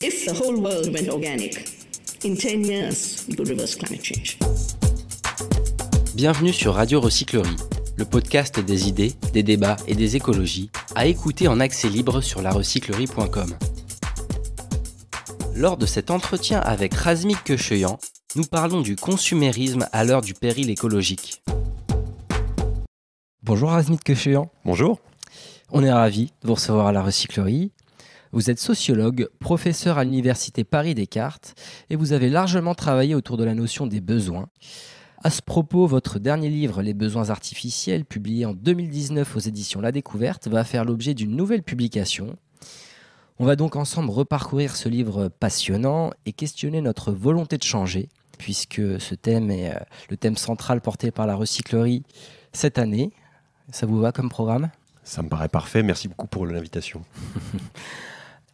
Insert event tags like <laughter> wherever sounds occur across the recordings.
If the whole world went organic, in 10 years, we could reverse climate change. Bienvenue sur Radio Recyclerie, le podcast des idées, des débats et des écologies, à écouter en accès libre sur larecyclerie.com. Lors de cet entretien avec Razmik Kecheyan, nous parlons du consumérisme à l'heure du péril écologique. Bonjour Razmik Kecheyan. Bonjour. On est ravi de vous recevoir à la recyclerie. Vous êtes sociologue, professeur à l'Université Paris Descartes et vous avez largement travaillé autour de la notion des besoins. À ce propos, votre dernier livre, Les besoins artificiels, publié en 2019 aux éditions La Découverte, va faire l'objet d'une nouvelle publication. On va donc ensemble reparcourir ce livre passionnant et questionner notre volonté de changer, puisque ce thème est euh, le thème central porté par la recyclerie cette année. Ça vous va comme programme Ça me paraît parfait, merci beaucoup pour l'invitation. <laughs>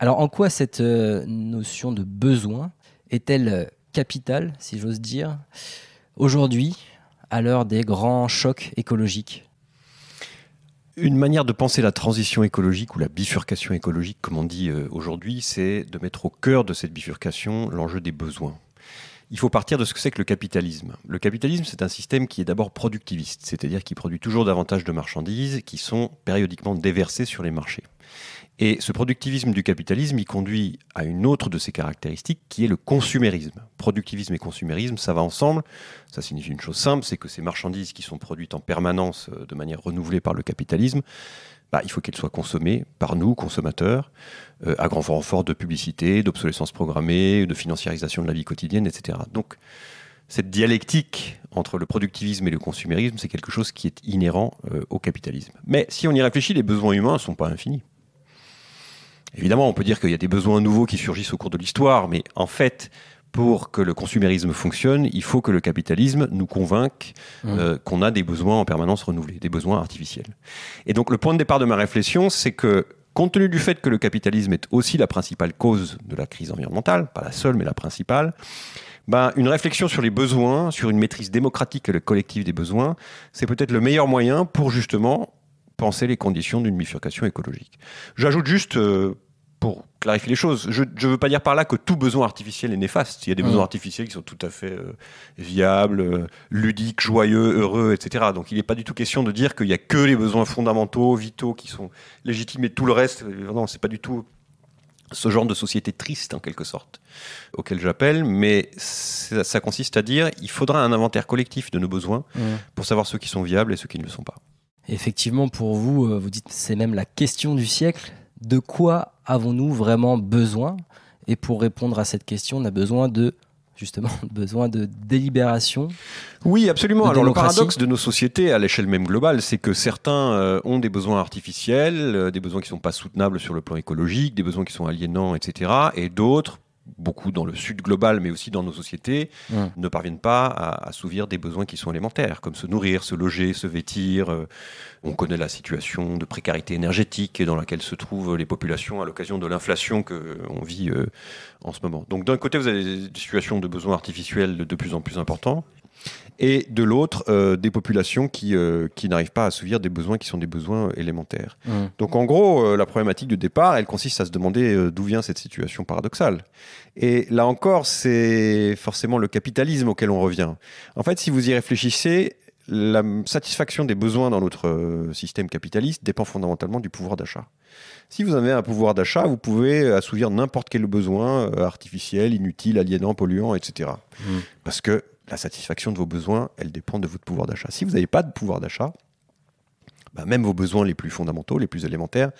Alors en quoi cette euh, notion de besoin est-elle euh, capitale, si j'ose dire, aujourd'hui, à l'heure des grands chocs écologiques une manière de penser la transition écologique ou la bifurcation écologique, comme on dit euh, aujourd'hui, c'est de mettre au cœur de cette bifurcation l'enjeu des besoins. Il faut partir de ce que c'est que le capitalisme. Le capitalisme, c'est un système qui est d'abord productiviste, c'est-à-dire qui produit toujours davantage de marchandises qui sont périodiquement déversées sur les marchés. Et ce productivisme du capitalisme, il conduit à une autre de ses caractéristiques qui est le consumérisme. Productivisme et consumérisme, ça va ensemble. Ça signifie une chose simple, c'est que ces marchandises qui sont produites en permanence euh, de manière renouvelée par le capitalisme, bah, il faut qu'elles soient consommées par nous, consommateurs, euh, à grand renfort de publicité, d'obsolescence programmée, de financiarisation de la vie quotidienne, etc. Donc, cette dialectique entre le productivisme et le consumérisme, c'est quelque chose qui est inhérent euh, au capitalisme. Mais si on y réfléchit, les besoins humains ne sont pas infinis. Évidemment, on peut dire qu'il y a des besoins nouveaux qui surgissent au cours de l'histoire, mais en fait, pour que le consumérisme fonctionne, il faut que le capitalisme nous convainque mmh. euh, qu'on a des besoins en permanence renouvelés, des besoins artificiels. Et donc le point de départ de ma réflexion, c'est que compte tenu du fait que le capitalisme est aussi la principale cause de la crise environnementale, pas la seule, mais la principale, ben, une réflexion sur les besoins, sur une maîtrise démocratique et le collectif des besoins, c'est peut-être le meilleur moyen pour justement penser les conditions d'une bifurcation écologique. J'ajoute juste, euh, pour clarifier les choses, je ne veux pas dire par là que tout besoin artificiel est néfaste. Il y a des mm. besoins artificiels qui sont tout à fait euh, viables, euh, ludiques, joyeux, heureux, etc. Donc il n'est pas du tout question de dire qu'il n'y a que les besoins fondamentaux, vitaux, qui sont légitimes et tout le reste. Non, c'est pas du tout ce genre de société triste en quelque sorte, auquel j'appelle, mais ça, consiste à dire il faudra un inventaire collectif de nos besoins mm. pour savoir ceux qui sont viables et ceux qui ne le sont pas. Effectivement, pour vous, euh, vous dites c'est même la question du siècle. De quoi avons-nous vraiment besoin Et pour répondre à cette question, on a besoin de justement <laughs> besoin de délibération. Oui, absolument. Alors le paradoxe de nos sociétés à l'échelle même globale, c'est que certains euh, ont des besoins artificiels, euh, des besoins qui ne sont pas soutenables sur le plan écologique, des besoins qui sont aliénants, etc. Et d'autres beaucoup dans le sud global, mais aussi dans nos sociétés, ne parviennent pas à assouvir des besoins qui sont élémentaires, comme se nourrir, se loger, se vêtir. Euh, on connaît la situation de précarité énergétique dans laquelle se trouvent les populations à l'occasion de l'inflation qu'on euh, vit euh, en ce moment. Donc d'un côté, vous avez des situations de besoins artificiels de plus en plus importants, et de l'autre, euh, des populations qui, euh, qui n'arrivent pas à assouvir des besoins qui sont des besoins élémentaires. Mmh. Donc en gros, euh, la problématique de départ, elle consiste à se demander d'où vient cette situation paradoxale. Et là encore, c'est forcément le capitalisme auquel on revient. En fait, si vous y réfléchissez, la satisfaction des besoins dans notre système capitaliste dépend fondamentalement du pouvoir d'achat. Si vous avez un pouvoir d'achat, vous pouvez assouvir n'importe quel besoin artificiel, inutile, aliénant, polluant, etc. Mmh. Parce que la satisfaction de vos besoins, elle dépend de votre pouvoir d'achat. Si vous n'avez pas de pouvoir d'achat, bah, même vos besoins les plus fondamentaux, les plus élémentaires,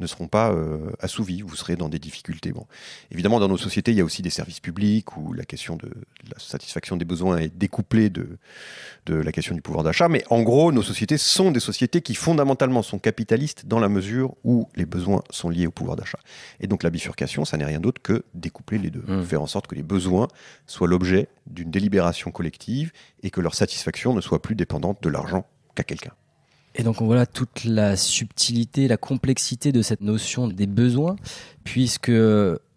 ne seront pas euh, assouvis. Vous serez dans des difficultés. Bon. Évidemment, dans nos sociétés, il y a aussi des services publics où la question de, la satisfaction des besoins est découplée de, de la question du pouvoir d'achat. Mais en gros, nos sociétés sont des sociétés qui fondamentalement sont capitalistes dans la mesure où les besoins sont liés au pouvoir d'achat. Et donc la bifurcation, ça n'est rien d'autre que découpler les deux, mmh. faire en sorte que les besoins soient l'objet d'une délibération collective et que leur satisfaction ne soit plus dépendante de l'argent qu'à quelqu'un. Et donc on voit toute la subtilité, la complexité de cette notion des besoins, puisque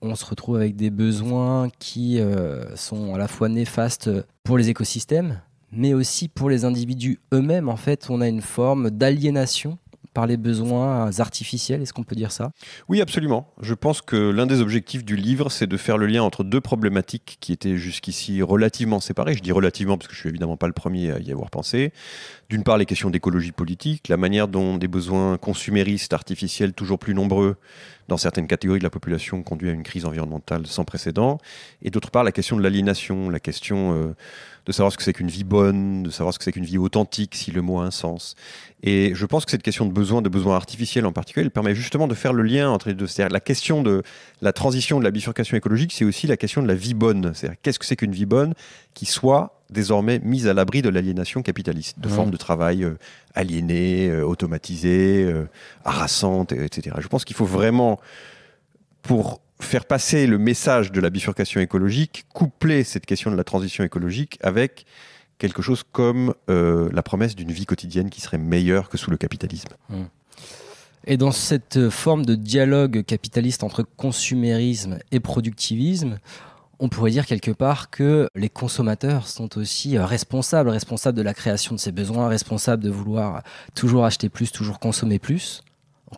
on se retrouve avec des besoins qui euh, sont à la fois néfastes pour les écosystèmes, mais aussi pour les individus eux-mêmes. En fait, on a une forme d'aliénation par les besoins artificiels, est-ce qu'on peut dire ça Oui, absolument. Je pense que l'un des objectifs du livre, c'est de faire le lien entre deux problématiques qui étaient jusqu'ici relativement séparées. Je dis relativement parce que je suis évidemment pas le premier à y avoir pensé. D'une part, les questions d'écologie politique, la manière dont des besoins consuméristes, artificiels toujours plus nombreux dans certaines catégories de la population conduisent à une crise environnementale sans précédent. Et d'autre part, la question de l'aliénation, la question... Euh, de savoir ce que c'est qu'une vie bonne, de savoir ce que c'est qu'une vie authentique, si le mot a un sens. Et je pense que cette question de besoin, de besoin artificiel en particulier, permet justement de faire le lien entre les deux. C'est-à-dire la question de la transition, de la bifurcation écologique, c'est aussi la question de la vie bonne. C'est-à-dire qu'est-ce que c'est qu'une vie bonne qui soit désormais mise à l'abri de l'aliénation capitaliste, de mmh. formes de travail euh, aliénées, euh, automatisées, euh, harassantes, etc. Je pense qu'il faut vraiment, pour faire passer le message de la bifurcation écologique, coupler cette question de la transition écologique avec quelque chose comme euh, la promesse d'une vie quotidienne qui serait meilleure que sous le capitalisme. Mmh. Et dans cette forme de dialogue capitaliste entre consumérisme et productivisme, on pourrait dire quelque part que les consommateurs sont aussi euh, responsables, responsables de la création de ces besoins, responsables de vouloir toujours acheter plus, toujours consommer plus.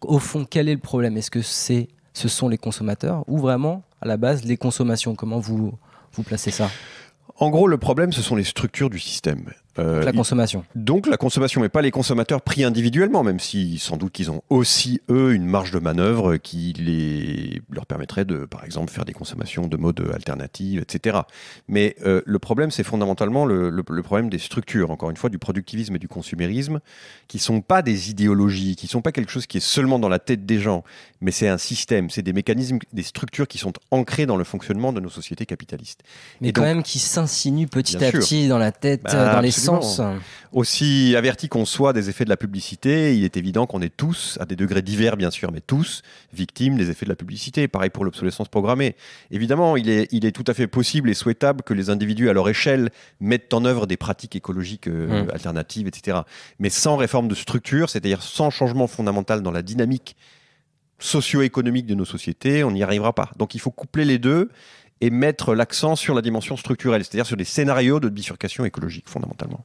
au fond, quel est le problème Est-ce que c'est ce sont les consommateurs ou vraiment à la base les consommations Comment vous, vous placez ça en gros, le problème, ce sont les structures du système. Euh, la consommation. Donc la consommation, mais pas les consommateurs pris individuellement, même si sans doute qu'ils ont aussi, eux, une marge de manœuvre qui les, leur permettrait de, par exemple, faire des consommations de modes alternative etc. Mais euh, le problème, c'est fondamentalement le, problème des structures, encore une fois, du productivisme et du consumérisme, qui ne sont pas des idéologies, qui ne sont pas quelque chose qui est seulement dans la tête des gens, mais c'est un système, c'est des mécanismes, des structures qui sont ancrées dans le fonctionnement de nos sociétés capitalistes. Mais quand même qui s'insinuent petit à petit dans la tête, bah, dans les aussi averti qu'on soit des effets de la publicité, il est évident qu'on est tous, à des degrés divers bien sûr, mais tous victimes des effets de la publicité. Pareil pour l'obsolescence programmée. Évidemment, il est, il est tout à fait possible et souhaitable que les individus à leur échelle mettent en œuvre des pratiques écologiques euh, mmh. alternatives, etc. Mais sans réforme de structure, c'est-à-dire sans changement fondamental dans la dynamique socio-économique de nos sociétés, on n'y arrivera pas. Donc il faut coupler les deux et mettre l'accent sur la dimension structurelle, c'est-à-dire sur des scénarios de bifurcation écologique fondamentalement.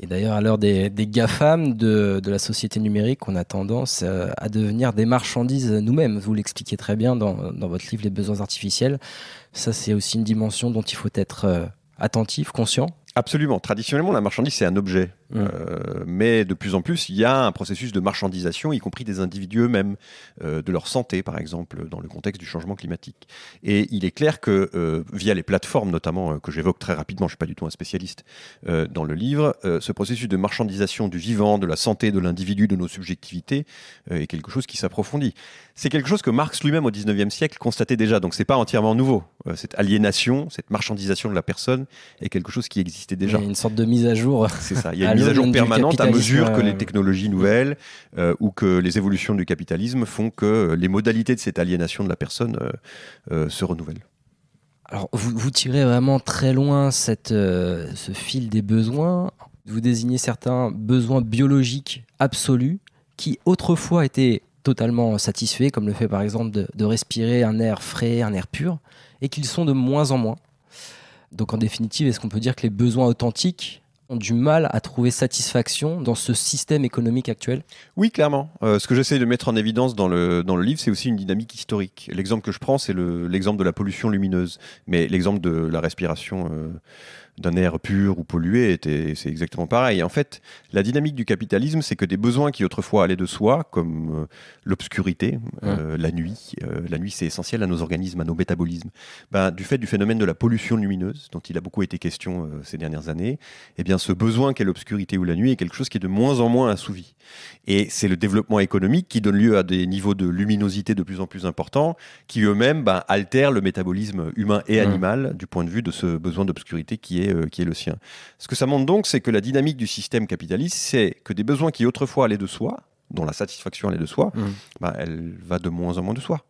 Et d'ailleurs, à l'heure des, des GAFAM de, la société numérique, on a tendance euh, à devenir des marchandises nous-mêmes. Vous l'expliquez très bien dans, votre livre Les besoins artificiels. Ça, c'est aussi une dimension dont il faut être euh, attentif, conscient Absolument. Traditionnellement, la marchandise, c'est un objet. Mmh. Euh, mais de plus en plus, il y a un processus de marchandisation, y compris des individus eux-mêmes, euh, de leur santé, par exemple, dans le contexte du changement climatique. Et il est clair que, euh, via les plateformes, notamment, que j'évoque très rapidement, je ne suis pas du tout un spécialiste dans le livre, ce processus de marchandisation du vivant, de la santé de l'individu, de nos subjectivités, est quelque chose qui s'approfondit. C'est quelque chose que Marx lui-même, au 19e siècle, constatait déjà, donc ce n'est pas entièrement nouveau. Euh, cette aliénation, cette marchandisation de la personne est quelque chose qui existait déjà. Il y a une sorte de mise à jour. C'est ça. Il y a <laughs> une mise à jour permanente à mesure que les euh, technologies nouvelles euh, ou que les évolutions du capitalisme font que les modalités de cette aliénation de la personne se renouvellent. Alors, vous, tirez vraiment très loin ce fil des besoins. Vous désignez certains besoins biologiques absolus qui autrefois étaient totalement satisfaits, comme le fait par exemple de respirer un air frais, un air pur et qu'ils sont de moins en moins. Donc en définitive, est-ce qu'on peut dire que les besoins authentiques ont du mal à trouver satisfaction dans ce système économique actuel Oui, clairement. Euh, ce que j'essaie de mettre en évidence dans le, dans le livre, c'est aussi une dynamique historique. L'exemple que je prends, c'est l'exemple de la pollution lumineuse, mais l'exemple de la respiration euh, d'un air pur ou pollué, c'est exactement pareil. En fait, la dynamique du capitalisme, c'est que des besoins qui autrefois allaient de soi, comme euh, l'obscurité, euh, la nuit, euh, la nuit c'est essentiel à nos organismes, à nos métabolismes, ben, du fait du phénomène de la pollution lumineuse, dont il a beaucoup été question ces dernières années, eh bien ce besoin qu'est l'obscurité ou la nuit est quelque chose qui est de moins en moins assouvi. Et c'est le développement économique qui donne lieu à des niveaux de luminosité de plus en plus importants, qui eux-mêmes ben, altèrent le métabolisme humain et mmh. animal du point de vue de ce besoin d'obscurité qui est euh, qui est le sien. Ce que ça montre donc, c'est que la dynamique du système capitaliste, c'est que des besoins qui autrefois allaient de soi, dont la satisfaction allait de soi, mmh. bah, elle va de moins en moins de soi.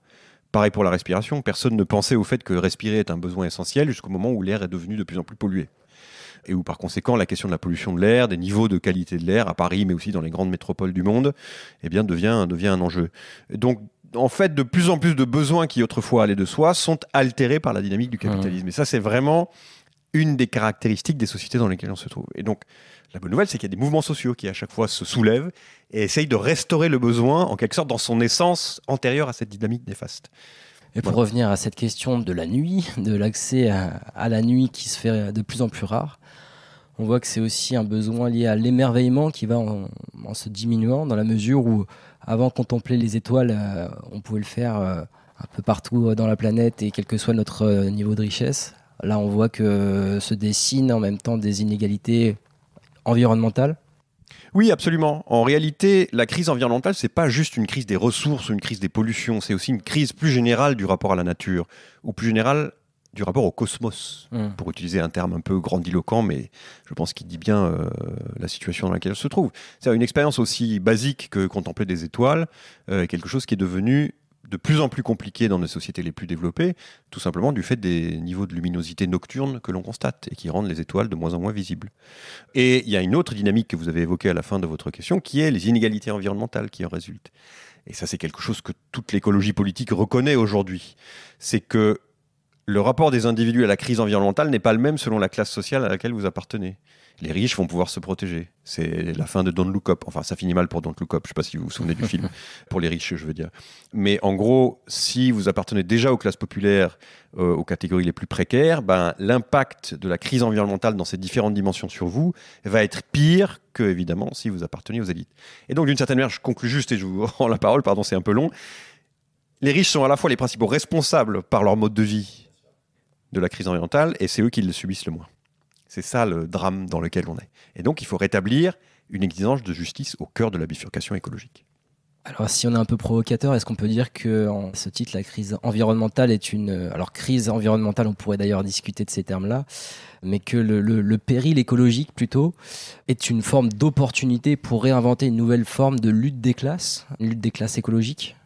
Pareil pour la respiration, personne ne pensait au fait que respirer est un besoin essentiel jusqu'au moment où l'air est devenu de plus en plus pollué et où par conséquent la question de la pollution de l'air, des niveaux de qualité de l'air à Paris, mais aussi dans les grandes métropoles du monde, eh bien devient, devient un enjeu. Donc en fait, de plus en plus de besoins qui autrefois allaient de soi sont altérés par la dynamique du capitalisme. Mmh. Et ça, c'est vraiment une des caractéristiques des sociétés dans lesquelles on se trouve. Et donc, la bonne nouvelle, c'est qu'il y a des mouvements sociaux qui, à chaque fois, se soulèvent et essayent de restaurer le besoin, en quelque sorte, dans son essence antérieure à cette dynamique néfaste. Et pour revenir à cette question de la nuit, de l'accès à, la nuit qui se fait de plus en plus rare, on voit que c'est aussi un besoin lié à l'émerveillement qui va en, se diminuant, dans la mesure où, avant, contempler les étoiles, euh, on pouvait le faire. Euh, un peu partout euh, dans la planète et quel que soit notre niveau de richesse. Là, on voit que se dessinent en même temps des inégalités environnementales. Oui, absolument. En réalité, la crise environnementale, ce n'est pas juste une crise des ressources, une crise des pollutions, c'est aussi une crise plus générale du rapport à la nature, ou plus générale du rapport au cosmos, hmm. pour utiliser un terme un peu grandiloquent, mais je pense qu'il dit bien euh, la situation dans laquelle elle se trouve. C'est une expérience aussi basique que contempler des étoiles, euh, quelque chose qui est devenu de plus en plus compliqué dans nos sociétés les plus développées, tout simplement du fait des niveaux de luminosité nocturne que l'on constate et qui rendent les étoiles de moins en moins visibles. Et il y a une autre dynamique que vous avez évoquée à la fin de votre question, qui est les inégalités environnementales qui en résultent. Et ça, c'est quelque chose que toute l'écologie politique reconnaît aujourd'hui. C'est que le rapport des individus à la crise environnementale n'est pas le même selon la classe sociale à laquelle vous appartenez les riches vont pouvoir se protéger. C'est la fin de Don't Look Up. Enfin, ça finit mal pour Don't Look Up. Je ne sais pas si vous vous souvenez du film. <laughs> Pour les riches, je veux dire. Mais en gros, si vous appartenez déjà aux classes populaires, euh, aux catégories les plus précaires, ben, l'impact de la crise environnementale dans ces différentes dimensions sur vous va être pire que, évidemment, si vous appartenez aux élites. Et donc, d'une certaine manière, je conclue juste et je vous <laughs> rends la parole. Pardon, c'est un peu long. Les riches sont à la fois les principaux responsables par leur mode de vie de la crise environnementale et c'est eux qui le subissent le moins. C'est ça le drame dans lequel on est. Et donc, il faut rétablir une exigence de justice au cœur de la bifurcation écologique. Alors, si on est un peu provocateur, est-ce qu'on peut dire que, en ce titre, la crise environnementale est une. Alors, crise environnementale, on pourrait d'ailleurs discuter de ces termes-là, mais que le, péril écologique, plutôt, est une forme d'opportunité pour réinventer une nouvelle forme de lutte des classes, une lutte des classes écologiques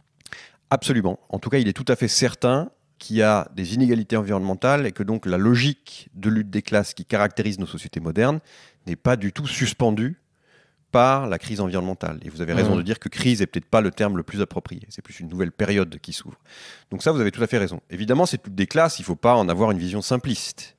Absolument. En tout cas, il est tout à fait certain qui a des inégalités environnementales et que donc la logique de lutte des classes qui caractérise nos sociétés modernes n'est pas du tout suspendue par la crise environnementale. Et vous avez raison mmh. de dire que crise n'est peut-être pas le terme le plus approprié. C'est plus une nouvelle période qui s'ouvre. Donc ça, vous avez tout à fait raison. Évidemment, c'est lutte des classes, il ne faut pas en avoir une vision simpliste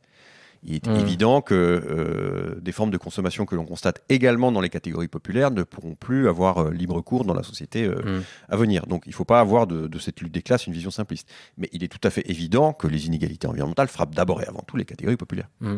il est mm. évident que euh, des formes de consommation que l'on constate également dans les catégories populaires ne pourront plus avoir euh, libre cours dans la société euh, mm. à venir. Donc il ne faut pas avoir de, cette lutte des classes une vision simpliste. Mais il est tout à fait évident que les inégalités environnementales frappent d'abord et avant tout les catégories populaires. Mm.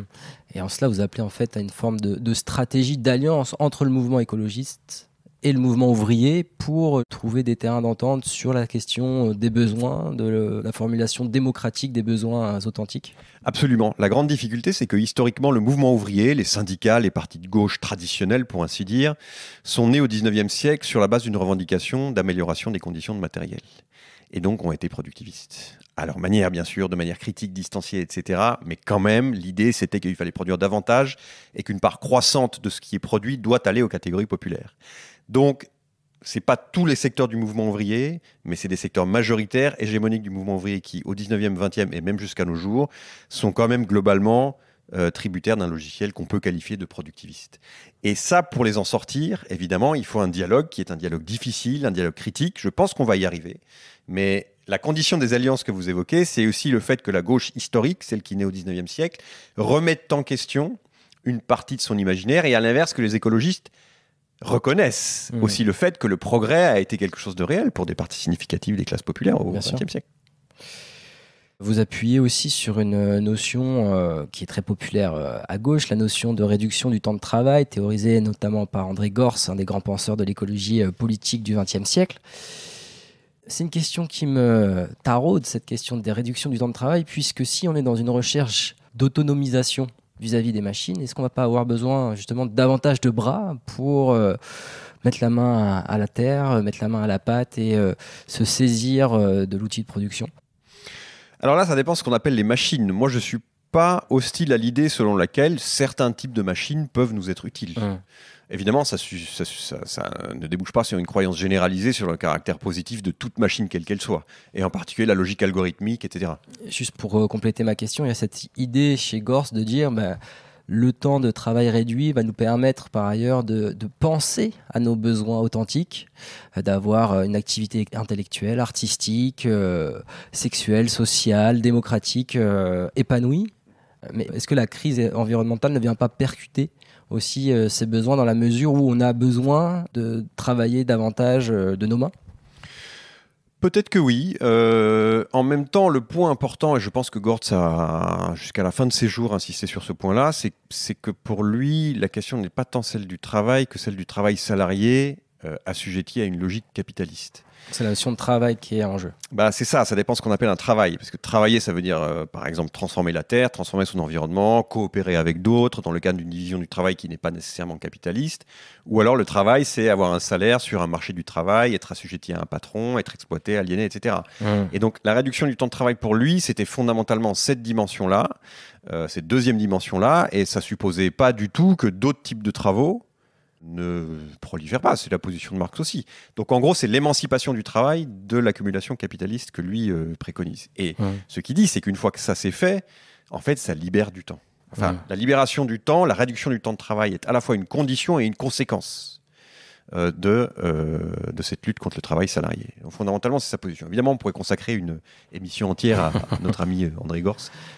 Et en cela, vous appelez en fait à une forme de, de stratégie d'alliance entre le mouvement écologiste et le mouvement ouvrier pour trouver des terrains d'entente sur la question euh, des besoins, de la formulation démocratique des besoins authentiques Absolument. La grande difficulté, c'est que historiquement, le mouvement ouvrier, les syndicats, les partis de gauche traditionnels, pour ainsi dire, sont nés au 19e siècle sur la base d'une revendication d'amélioration des conditions de matériel. Et donc ont été productivistes. À leur manière, bien sûr, de manière critique, distanciée, etc. Mais quand même, l'idée, c'était qu'il fallait produire davantage et qu'une part croissante de ce qui est produit doit aller aux catégories populaires. Donc, ce n'est pas tous les secteurs du mouvement ouvrier, mais c'est des secteurs majoritaires, hégémoniques du mouvement ouvrier qui, au 19e, 20e et même jusqu'à nos jours, sont quand même globalement euh, tributaires d'un logiciel qu'on peut qualifier de productiviste. Et ça, pour les en sortir, évidemment, il faut un dialogue qui est un dialogue difficile, un dialogue critique. Je pense qu'on va y arriver, mais la condition des alliances que vous évoquez, c'est aussi le fait que la gauche historique, celle qui naît au 19e siècle, remette en question une partie de son imaginaire et à l'inverse que les écologistes reconnaissent mmh. aussi le fait que le progrès a été quelque chose de réel pour des parties significatives des classes populaires au XXe siècle. Vous appuyez aussi sur une euh, notion euh, qui est très populaire euh, à gauche, la notion de réduction du temps de travail, théorisée notamment par André Gors, un des grands penseurs de l'écologie politique du XXe siècle. C'est une question qui me taraude, cette question des réductions du temps de travail, puisque si on est dans une recherche d'autonomisation vis-à-vis des machines Est-ce qu'on va pas avoir besoin justement davantage de bras pour euh, mettre la main à, la terre, euh, mettre la main à la pâte et euh, se saisir de l'outil de production alors là, ça dépend ce qu'on appelle les machines. Moi, je suis hostile à l'idée selon laquelle certains types de machines peuvent nous être utiles. Mmh. Évidemment, ça, ça, ne débouche pas sur une croyance généralisée sur le caractère positif de toute machine, quelle qu'elle soit, et en particulier la logique algorithmique, etc. Juste pour euh, compléter ma question, il y a cette idée chez Gorse de dire bah, le temps de travail réduit va nous permettre par ailleurs de, penser à nos besoins authentiques, euh, d'avoir euh, une activité intellectuelle, artistique, sexuelle, sociale, démocratique épanouie. Mais est-ce que la crise environnementale ne vient pas percuter aussi euh, ces besoins dans la mesure où on a besoin de travailler davantage euh, de nos mains Peut-être que oui. Euh, en même temps, le point important, et je pense que Gortz a jusqu'à la fin de ses jours insisté sur ce point-là, c'est que pour lui, la question n'est pas tant celle du travail que celle du travail salarié assujetti à une logique capitaliste. C'est la notion de travail qui est en jeu. Bah, c'est ça, ça dépend ce qu'on appelle un travail. Parce que travailler, ça veut dire, euh, par exemple, transformer la terre, transformer son environnement, coopérer avec d'autres dans le cadre d'une division du travail qui n'est pas nécessairement capitaliste. Ou alors, le travail, c'est avoir un salaire sur un marché du travail, être assujetti à un patron, être exploité, aliéné, etc. Mmh. Et donc, la réduction du temps de travail pour lui, c'était fondamentalement cette dimension-là, euh, cette deuxième dimension-là. Et ça supposait pas du tout que d'autres types de travaux ne prolifère pas. C'est la position de Marx aussi. Donc en gros, c'est l'émancipation du travail de l'accumulation capitaliste que lui euh, préconise. Et ce qu'il dit, c'est qu'une fois que ça s'est fait, en fait, ça libère du temps. Enfin, la libération du temps, la réduction du temps de travail est à la fois une condition et une conséquence euh, de, euh, de cette lutte contre le travail salarié. Donc, fondamentalement, c'est sa position. Évidemment, on pourrait consacrer une émission entière à, à notre ami André Gors,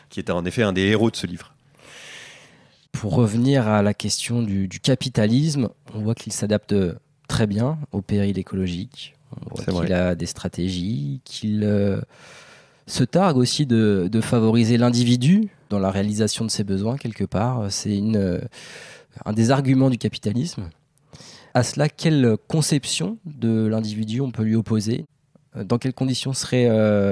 qui était en effet un des héros de ce livre. Pour revenir à la question du, capitalisme, on voit qu'il s'adapte euh, très bien au péril écologique. On voit qu'il a des stratégies, qu'il euh, se targue aussi de, favoriser l'individu dans la réalisation de ses besoins quelque part. C'est euh, un des arguments du capitalisme. À cela, quelle conception de l'individu on peut lui opposer Dans quelles conditions serait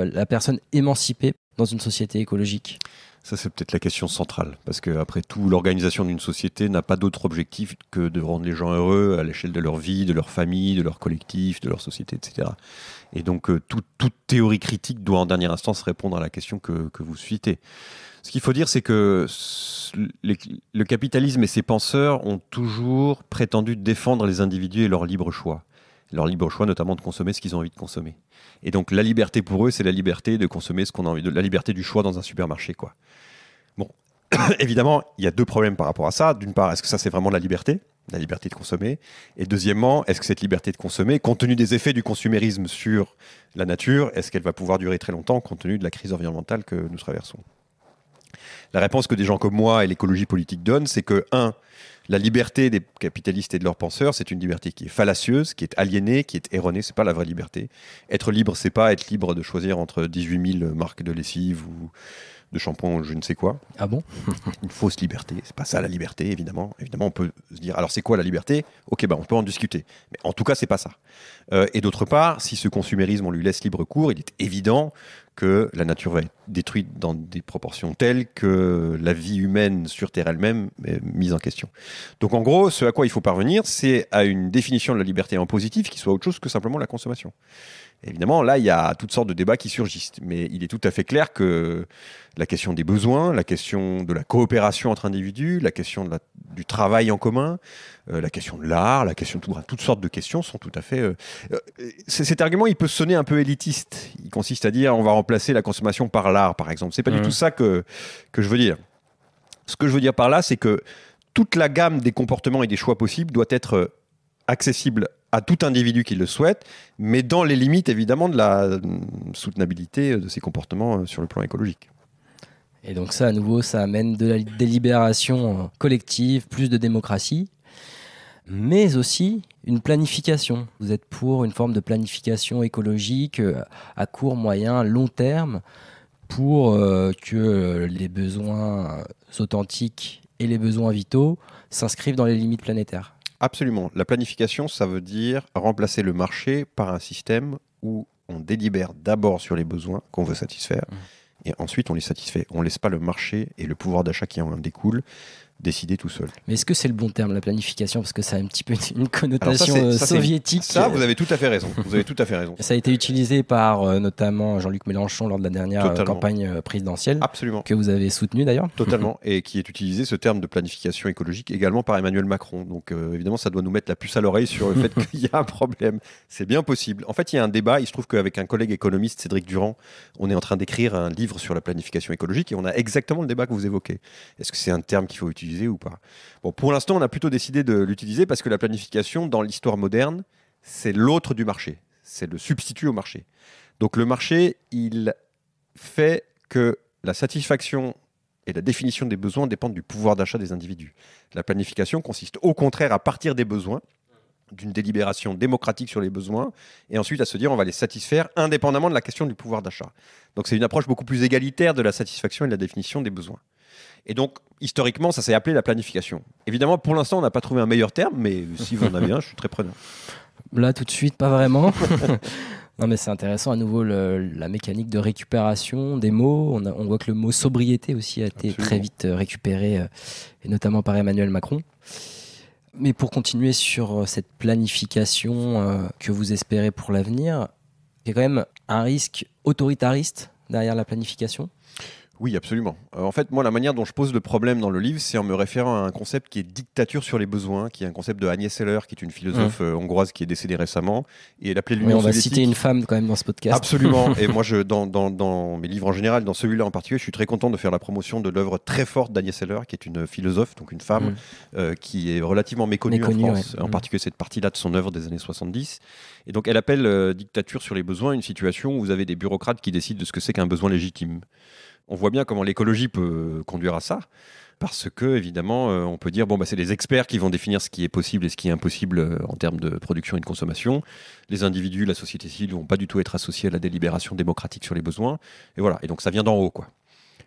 la personne émancipée dans une société écologique ça, c'est peut-être la question centrale, parce que tout, l'organisation d'une société n'a pas d'autre objectif que de rendre les gens heureux à l'échelle de leur vie, de leur famille, de leur collectif, de leur société, etc. Et donc, euh, toute théorie critique doit en dernière instance répondre à la question que, vous citez. Ce qu'il faut dire, c'est que le capitalisme et ses penseurs ont toujours prétendu défendre les individus et leur libre choix leur libre choix notamment de consommer ce qu'ils ont envie de consommer. Et donc la liberté pour eux, c'est la liberté de consommer ce qu'on a envie, de, la liberté du choix dans un supermarché. quoi. Bon, <coughs> évidemment, il y a deux problèmes par rapport à ça. D'une part, est-ce que ça c'est vraiment la liberté la liberté de consommer Et deuxièmement, est-ce que cette liberté de consommer, compte tenu des effets du consumérisme sur la nature, est-ce qu'elle va pouvoir durer très longtemps compte tenu de la crise environnementale que nous traversons la réponse que des gens comme moi et l'écologie politique donnent, c'est que, un, la liberté des capitalistes et de leurs penseurs, c'est une liberté qui est fallacieuse, qui est aliénée, qui est erronée. C'est pas la vraie liberté. Être libre, c'est pas être libre de choisir entre 18 000 marques de lessive ou de shampoing ou je ne sais quoi. Ah bon <laughs> Une fausse liberté. C'est pas ça la liberté, évidemment. Évidemment, on peut se dire alors c'est quoi la liberté Ok, ben on peut en discuter. Mais en tout cas, c'est pas ça. Euh, et d'autre part, si ce consumérisme on lui laisse libre cours, il est évident que la nature va être détruite dans des proportions telles que la vie humaine sur Terre elle-même est mise en question. Donc en gros, ce à quoi il faut parvenir, c'est à une définition de la liberté en positif qui soit autre chose que simplement la consommation. Évidemment, là, il y a toutes sortes de débats qui surgissent, mais il est tout à fait clair que la question des besoins, la question de la coopération entre individus, la question du travail en commun, euh, la question de l'art, la question de tout, toutes sortes de questions sont tout à fait... Euh, euh, cet argument, il peut sonner un peu élitiste. Il consiste à dire on va remplacer la consommation par l'art, par exemple. C'est pas du mmh. tout ça que, que je veux dire. Ce que je veux dire par là, c'est que toute la gamme des comportements et des choix possibles doit être accessible à tout individu qui le souhaite, mais dans les limites évidemment de la soutenabilité de ses comportements euh, sur le plan écologique. Et donc ça, à nouveau, ça amène de la délibération euh, collective, plus de démocratie, mais aussi une planification. Vous êtes pour une forme de planification écologique euh, à court, moyen, long terme pour que les besoins authentiques et les besoins vitaux s'inscrivent dans les limites planétaires. Absolument. La planification, ça veut dire remplacer le marché par un système où on délibère d'abord sur les besoins qu'on veut satisfaire. Mmh. Et ensuite, on les satisfait. On ne laisse pas le marché et le pouvoir d'achat qui en découle décider tout seul. Mais est-ce que c'est le bon terme, la planification Parce que ça a un petit peu une connotation euh, soviétique. Ça, vous avez tout à fait raison. Vous avez tout à fait raison. ça a été utilisé par euh, notamment Jean-Luc Mélenchon lors de la dernière euh, campagne présidentielle. Absolument. Que vous avez soutenu d'ailleurs. Totalement. <laughs> Et qui est utilisé, ce terme de planification écologique, également par Emmanuel Macron. Donc évidemment, ça doit nous mettre la puce à l'oreille sur le <laughs> fait qu'il y a un problème. C'est bien possible. En fait, il y a un débat. Il se trouve qu'avec un collègue économiste, Cédric Durand, on est en train d'écrire un livre sur la planification écologique et on a exactement le débat que vous évoquez. Est-ce que c'est un terme qu'il faut utiliser Bon, pour l'instant, on a plutôt décidé de l'utiliser parce que la planification, dans l'histoire moderne, c'est l'autre du marché. C'est le substitut au marché. Donc le marché, il fait que la satisfaction et la définition des besoins dépendent du pouvoir d'achat des individus. La planification consiste au contraire à partir des besoins, d'une délibération démocratique sur les besoins, et ensuite à se dire on va les satisfaire indépendamment de la question du pouvoir d'achat. Donc c'est une approche beaucoup plus égalitaire de la satisfaction et de la définition des besoins. Et donc, historiquement, ça s'est appelé la planification. Évidemment, pour l'instant, on n'a pas trouvé un meilleur terme, mais si vous en avez un, je suis très preneur. Là, tout de suite, pas vraiment. <laughs> non, mais c'est intéressant à nouveau la mécanique de récupération des mots. On, voit que le mot sobriété aussi a été très vite euh, récupéré, euh, et notamment par Emmanuel Macron. Mais pour continuer sur euh, cette planification que vous espérez pour l'avenir, il y a quand même un risque autoritariste derrière la planification oui, absolument. Euh, en fait, moi, la manière dont je pose le problème dans le livre, c'est en me référant à un concept qui est dictature sur les besoins, qui est un concept de Agnès Heller, qui est une philosophe mmh. euh, hongroise qui est décédée récemment. Et elle appelait On va citer une femme quand même dans ce podcast. Absolument. <laughs> et moi, je, dans, dans, mes livres en général, dans celui-là en particulier, je suis très content de faire la promotion de l'œuvre très forte d'Agnès Heller, qui est une philosophe, donc une femme, mmh. euh, qui est relativement méconnue, en France, en mmh. particulier cette partie-là de son œuvre des années 70. Et donc, elle appelle dictature sur les besoins une situation où vous avez des bureaucrates qui décident de ce que c'est qu'un besoin légitime on voit bien comment l'écologie peut conduire à ça. Parce que, évidemment, euh, on peut dire, bon, bah, c'est les experts qui vont définir ce qui est possible et ce qui est impossible euh, en termes de production et de consommation. Les individus, la société civile ne vont pas du tout être associés à la délibération démocratique sur les besoins. Et voilà. Et donc, ça vient d'en haut, quoi.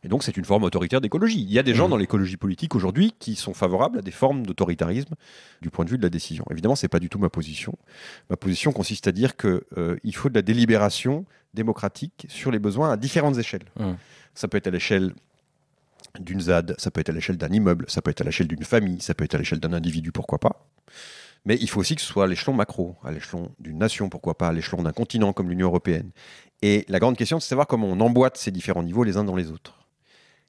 Et donc, c'est une forme autoritaire d'écologie. Il y a des gens mmh. dans l'écologie politique aujourd'hui qui sont favorables à des formes d'autoritarisme du point de vue de la décision. Évidemment, ce n'est pas du tout ma position. Ma position consiste à dire qu'il euh, faut de la délibération démocratique sur les besoins à différentes échelles. Mmh. Ça peut être à l'échelle d'une ZAD, ça peut être à l'échelle d'un immeuble, ça peut être à l'échelle d'une famille, ça peut être à l'échelle d'un individu, pourquoi pas. Mais il faut aussi que ce soit à l'échelon macro, à l'échelon d'une nation, pourquoi pas, à l'échelon d'un continent comme l'Union européenne. Et la grande question, c'est de savoir comment on emboîte ces différents niveaux les uns dans les autres.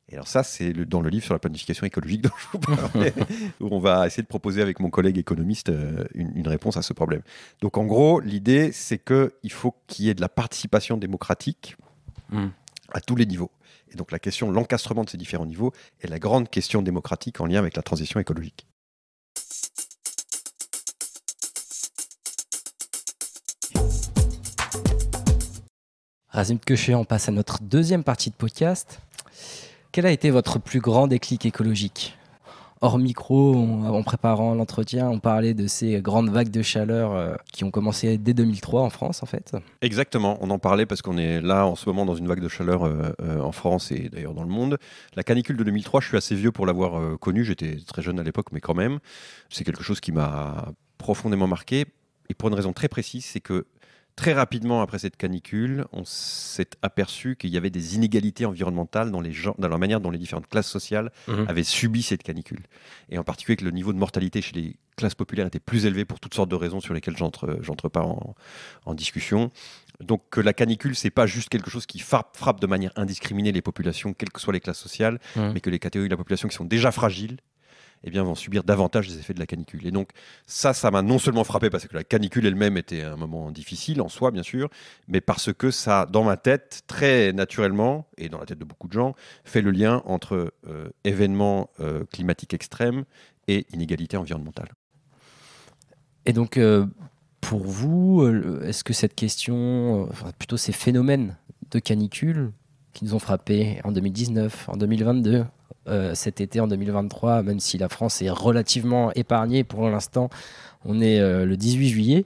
Et alors ça, c'est dans le livre sur la planification écologique <laughs> dont je vous parlais, où on va essayer de proposer avec mon collègue économiste euh, une, réponse à ce problème. Donc en gros, l'idée, c'est qu'il faut qu'il y ait de la participation démocratique mmh. à tous les niveaux. Et donc la question, l'encastrement de ces différents niveaux est la grande question démocratique en lien avec la transition écologique. Razim Quechet, on passe à notre deuxième partie de podcast. Quel a été votre plus grand déclic écologique hors micro, en préparant l'entretien, on parlait de ces grandes vagues de chaleur euh, qui ont commencé dès 2003 en France, en fait. Exactement, on en parlait parce qu'on est là en ce moment dans une vague de chaleur euh, euh, en France et d'ailleurs dans le monde. La canicule de 2003, je suis assez vieux pour l'avoir connue, j'étais très jeune à l'époque, mais quand même, c'est quelque chose qui m'a profondément marqué. Et pour une raison très précise, c'est que Très rapidement après cette canicule, on s'est aperçu qu'il y avait des inégalités environnementales dans, la manière dont les différentes classes sociales mhm. avaient subi cette canicule. Et en particulier que le niveau de mortalité chez les classes populaires était plus élevé pour toutes sortes de raisons sur lesquelles j'entre, j'entre pas en, discussion. Donc que la canicule, c'est pas juste quelque chose qui frappe, de manière indiscriminée les populations, quelles que soient les classes sociales, mhm. mais que les catégories de la population qui sont déjà fragiles eh bien, vont subir davantage les effets de la canicule. Et donc, ça, ça m'a non seulement frappé parce que la canicule elle-même était un moment difficile en soi, bien sûr, mais parce que ça, dans ma tête, très naturellement, et dans la tête de beaucoup de gens, fait le lien entre euh, événements euh, climatiques extrêmes et inégalités environnementales. Et donc, euh, pour vous, est-ce que cette question, plutôt ces phénomènes de canicule, qui nous ont frappés en 2019, en 2022, euh, cet été, en 2023, même si la France est relativement épargnée pour l'instant. On est euh, le 18 juillet.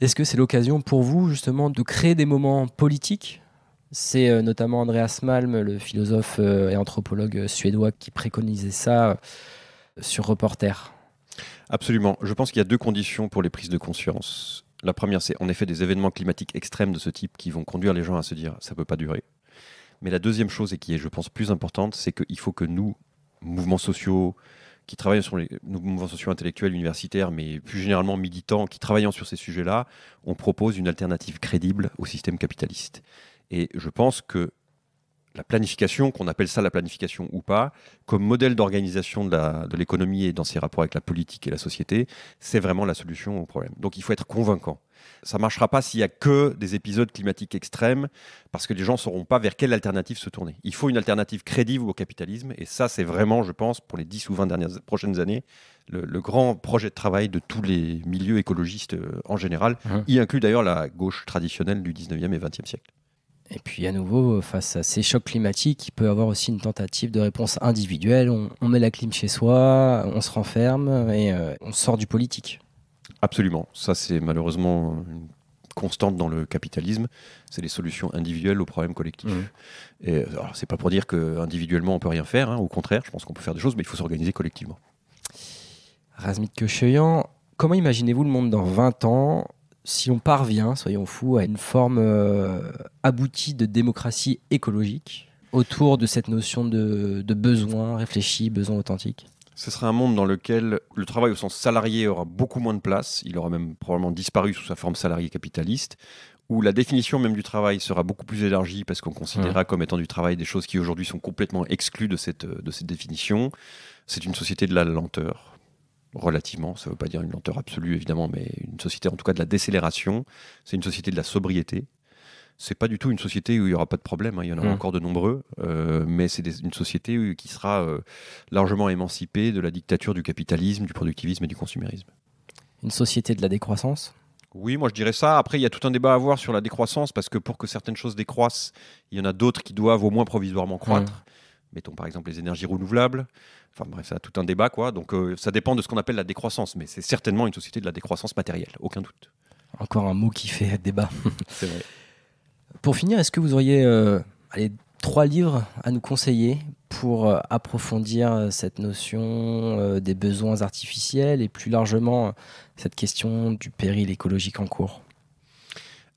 Est-ce que c'est l'occasion pour vous justement de créer des moments politiques c'est euh, notamment Andreas Malm, le philosophe et anthropologue suédois, qui préconisait ça sur Reporter. Absolument. Je pense qu'il y a deux conditions pour les prises de conscience. La première, c'est en effet des événements climatiques extrêmes de ce type qui vont conduire les gens à se dire ça ne peut pas durer. Mais la deuxième chose, et qui est, je pense, plus importante, c'est qu'il faut que nous, mouvements sociaux, qui travaillent sur les mouvements sociaux intellectuels, universitaires, mais plus généralement militants, qui travaillent sur ces sujets-là, on propose une alternative crédible au système capitaliste. Et je pense que la planification, qu'on appelle ça la planification ou pas, comme modèle d'organisation de l'économie et dans ses rapports avec la politique et la société, c'est vraiment la solution au problème. Donc il faut être convaincant. Ça ne marchera pas s'il n'y a que des épisodes climatiques extrêmes, parce que les gens ne sauront pas vers quelle alternative se tourner. Il faut une alternative crédible au capitalisme, et ça, c'est vraiment, je pense, pour les 10 ou 20 prochaines années, le, grand projet de travail de tous les milieux écologistes euh, en général, y inclut d'ailleurs la gauche traditionnelle du 19e et 20e siècle. Et puis à nouveau, face à ces chocs climatiques, il peut y avoir aussi une tentative de réponse individuelle. On, met la clim chez soi, on se renferme et euh, on sort du politique. Absolument. Ça, c'est malheureusement une constante dans le capitalisme, c'est les solutions individuelles aux problèmes collectifs. Mmh. Et euh, c'est pas pour dire que individuellement on peut rien faire, hein. au contraire, je pense qu'on peut faire des choses, mais il faut s'organiser collectivement. Razmit Köcheyan, comment imaginez-vous le monde dans 20 ans si on parvient, soyons fous, à une forme euh, aboutie de démocratie écologique autour de cette notion de, besoin réfléchi, besoin authentique ce serait un monde dans lequel le travail au sens salarié aura beaucoup moins de place, il aura même probablement disparu sous sa forme salariée capitaliste, où la définition même du travail sera beaucoup plus élargie parce qu'on considérera comme étant du travail des choses qui aujourd'hui sont complètement exclues de de cette définition. C'est une société de la lenteur, relativement, ça ne veut pas dire une lenteur absolue évidemment, mais une société en tout cas de la décélération, c'est une société de la sobriété. C'est pas du tout une société où il n'y aura pas de problème, hein, il y en aura mm. encore de nombreux, euh, mais c'est une société qui sera euh, largement émancipée de la dictature du capitalisme, du productivisme et du consumérisme. Une société de la décroissance oui, moi je dirais ça. Après, il y a tout un débat à avoir sur la décroissance, parce que pour que certaines choses décroissent, il y en a d'autres qui doivent au moins provisoirement croître. Mm mettons par exemple les énergies renouvelables. Enfin bref, ça a tout un débat quoi. Donc euh, ça dépend de ce qu'on appelle la décroissance, mais c'est certainement une société de la décroissance matérielle, aucun doute. Encore un mot qui fait <laughs> débat. <laughs> c'est vrai. Pour finir, est-ce que vous auriez euh, trois livres à nous conseiller pour euh, approfondir cette notion des besoins artificiels et plus largement cette question du péril écologique en cours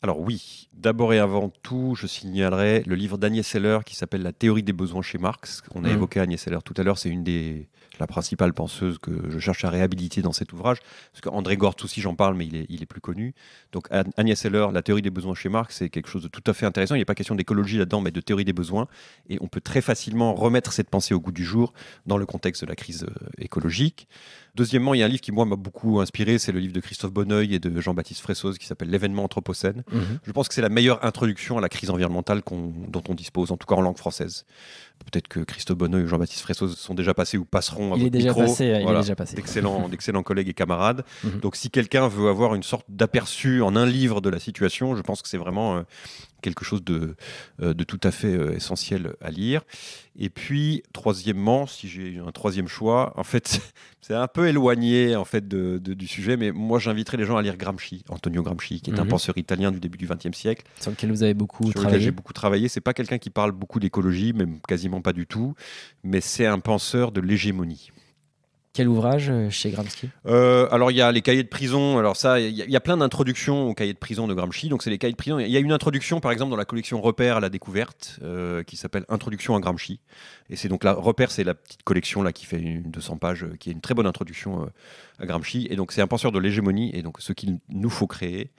alors oui, d'abord et avant tout, je signalerai le livre d'Agnès Heller qui s'appelle La théorie des besoins chez Marx. On a mmh. évoqué Agnès Heller tout à l'heure, c'est une des la principale penseuse que je cherche à réhabiliter dans cet ouvrage. Parce qu'André Gorz aussi, j'en parle, mais il est, il est plus connu. Donc Agnès Heller, La théorie des besoins chez Marx, c'est quelque chose de tout à fait intéressant. Il n'y a pas question d'écologie là-dedans, mais de théorie des besoins. Et on peut très facilement remettre cette pensée au goût du jour dans le contexte de la crise euh, écologique. Deuxièmement, il y a un livre qui, moi, m'a beaucoup inspiré, c'est le livre de Christophe Bonneuil et de Jean-Baptiste Fressoz qui s'appelle L'événement anthropocène. Mhm. Je pense que c'est la meilleure introduction à la crise environnementale dont on dispose, en tout cas en langue française. Peut-être que Christophe Bonneuil et Jean-Baptiste Fressoz sont déjà passés ou passeront à il, votre est Passé, il est déjà passé, <laughs> D'excellents collègues et camarades. Mhm. Donc, si quelqu'un veut avoir une sorte d'aperçu en un livre de la situation, je pense que c'est vraiment euh, quelque chose euh, de, tout à fait euh, essentiel à lire. Et puis, troisièmement, si j'ai un troisième choix, en fait, <laughs> c'est un peu éloigné en fait du sujet, mais moi, j'inviterai les gens à lire Gramsci, Antonio Gramsci, qui est un mhm. penseur italien du début du XXe siècle. Sur lequel vous avez beaucoup travaillé. j'ai beaucoup travaillé. C'est pas quelqu'un qui parle beaucoup d'écologie, même quasiment pas du tout, mais c'est un penseur de l'hégémonie. Quel ouvrage euh, chez Gramsci euh, Alors, il y a les cahiers de prison. Alors, ça, il y, a plein d'introductions aux cahiers de prison de Gramsci. Donc, c'est les cahiers de prison. Il y a une introduction, par exemple, dans la collection Repères à la découverte, euh, qui s'appelle Introduction à Gramsci. Et c'est donc la Repère, c'est la petite collection là qui fait une 200 pages, qui est une très bonne introduction à Gramsci. Et donc, c'est un penseur de l'hégémonie et donc ce qu'il nous faut créer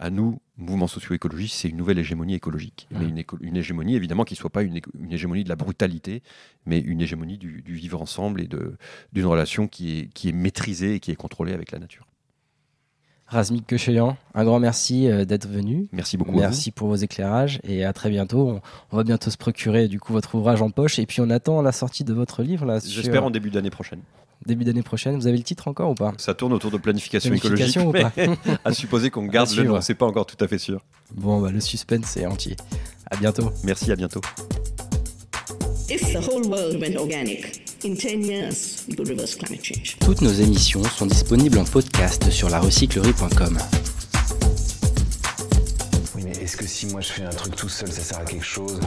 à nous, mouvement socio écologiste c'est une nouvelle hégémonie écologique. Mais une, une hégémonie, évidemment, qui ne soit pas une, une, hégémonie de la brutalité, mais une hégémonie du, vivre ensemble et d'une relation qui est, qui est maîtrisée et qui est contrôlée avec la nature. Razmik Kecheyan, un grand merci euh, d'être venu. Merci beaucoup. Merci pour vos éclairages et à très bientôt. On, va bientôt se procurer du coup votre ouvrage en poche et puis on attend la sortie de votre livre J'espère en début d'année prochaine début d'année prochaine. Vous avez le titre encore ou pas Ça tourne autour de planification, écologique. Ou <laughs> à supposer qu'on garde le nom, c'est pas encore tout à fait sûr. Bon, bah, le suspense est entier. À bientôt. Merci, à bientôt. Toutes nos émissions sont disponibles en podcast sur larecyclerie.com. Oui, mais est-ce que si moi je fais un truc tout seul, ça sert à quelque chose